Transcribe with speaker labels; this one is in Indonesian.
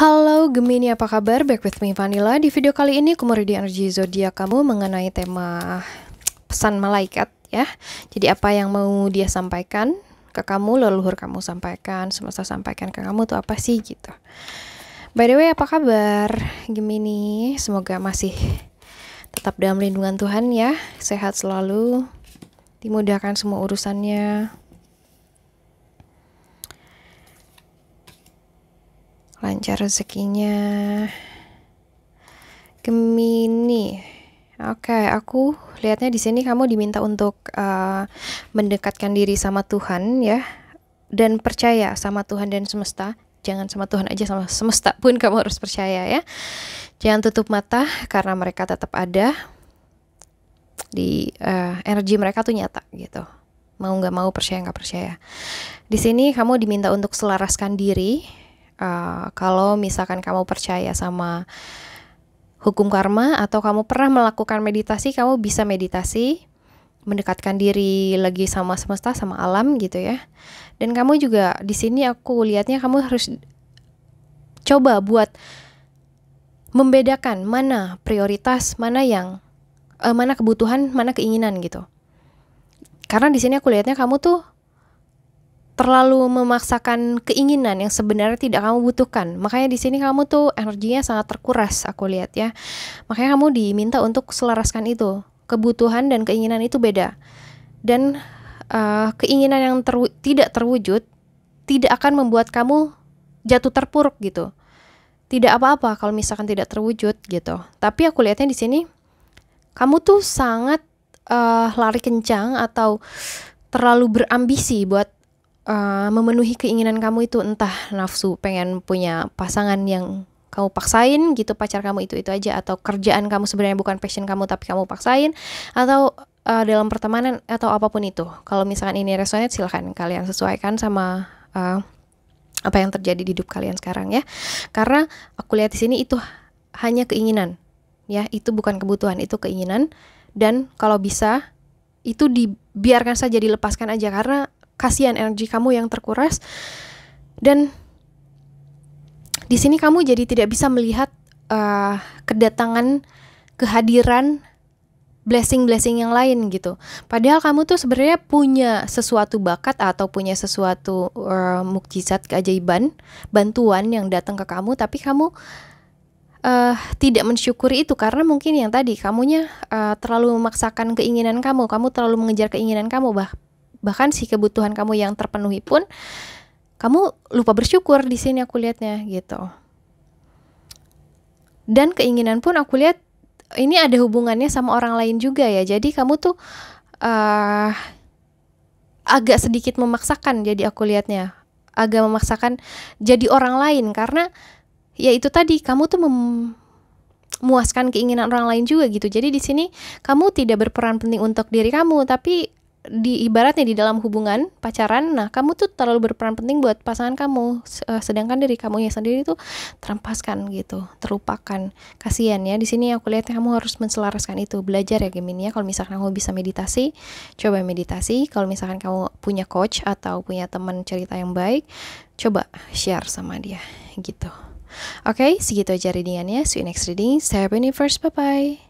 Speaker 1: Halo Gemini, apa kabar? Back with me Vanilla. Di video kali ini aku mau energi zodiak kamu mengenai tema pesan malaikat ya. Jadi apa yang mau dia sampaikan ke kamu, leluhur kamu sampaikan, semesta sampaikan ke kamu tuh apa sih gitu. By the way, apa kabar Gemini? Semoga masih tetap dalam lindungan Tuhan ya. Sehat selalu. Dimudahkan semua urusannya lancar rezekinya Gemini Oke, okay, aku lihatnya di sini kamu diminta untuk uh, mendekatkan diri sama Tuhan ya dan percaya sama Tuhan dan semesta. Jangan sama Tuhan aja sama semesta pun kamu harus percaya ya. Jangan tutup mata karena mereka tetap ada di uh, energi mereka tuh nyata gitu. Mau nggak mau percaya nggak percaya. Di sini kamu diminta untuk selaraskan diri uh, kalau misalkan kamu percaya sama hukum karma atau kamu pernah melakukan meditasi, kamu bisa meditasi mendekatkan diri lagi sama semesta sama alam gitu ya. Dan kamu juga di sini aku lihatnya kamu harus coba buat membedakan mana prioritas, mana yang uh, mana kebutuhan, mana keinginan gitu. Karena di sini aku lihatnya kamu tuh terlalu memaksakan keinginan yang sebenarnya tidak kamu butuhkan. Makanya di sini kamu tuh energinya sangat terkuras aku lihat ya. Makanya kamu diminta untuk selaraskan itu. Kebutuhan dan keinginan itu beda. Dan uh, keinginan yang terwu tidak terwujud tidak akan membuat kamu jatuh terpuruk gitu. Tidak apa-apa kalau misalkan tidak terwujud gitu. Tapi aku lihatnya di sini kamu tuh sangat uh, lari kencang atau terlalu berambisi buat uh, memenuhi keinginan kamu itu entah nafsu pengen punya pasangan yang kamu paksain gitu pacar kamu itu itu aja atau kerjaan kamu sebenarnya bukan passion kamu tapi kamu paksain atau uh, dalam pertemanan atau apapun itu kalau misalkan ini resonate silahkan kalian sesuaikan sama uh, apa yang terjadi di hidup kalian sekarang ya karena aku lihat di sini itu hanya keinginan ya itu bukan kebutuhan itu keinginan dan kalau bisa itu dibiarkan saja dilepaskan aja karena kasihan energi kamu yang terkuras dan di sini kamu jadi tidak bisa melihat uh, kedatangan kehadiran blessing-blessing yang lain gitu. Padahal kamu tuh sebenarnya punya sesuatu bakat atau punya sesuatu uh, mukjizat keajaiban, bantuan yang datang ke kamu, tapi kamu uh, tidak mensyukuri itu karena mungkin yang tadi kamunya uh, terlalu memaksakan keinginan kamu, kamu terlalu mengejar keinginan kamu, bah bahkan si kebutuhan kamu yang terpenuhi pun kamu lupa bersyukur di sini aku lihatnya gitu dan keinginan pun aku lihat ini ada hubungannya sama orang lain juga ya jadi kamu tuh uh, agak sedikit memaksakan jadi aku lihatnya agak memaksakan jadi orang lain karena ya itu tadi kamu tuh memuaskan keinginan orang lain juga gitu jadi di sini kamu tidak berperan penting untuk diri kamu tapi di ibaratnya di dalam hubungan pacaran, nah kamu tuh terlalu berperan penting buat pasangan kamu, eh, sedangkan dari kamu yang sendiri tuh terampaskan gitu, terlupakan. Kasihan ya, di sini aku lihat kamu harus menselaraskan itu, belajar ya Gemini ya. Kalau misalkan kamu bisa meditasi, coba meditasi. Kalau misalkan kamu punya coach atau punya teman cerita yang baik, coba share sama dia gitu. Oke, okay, segitu aja readingannya. See you next reading. Stay happy universe. Bye bye.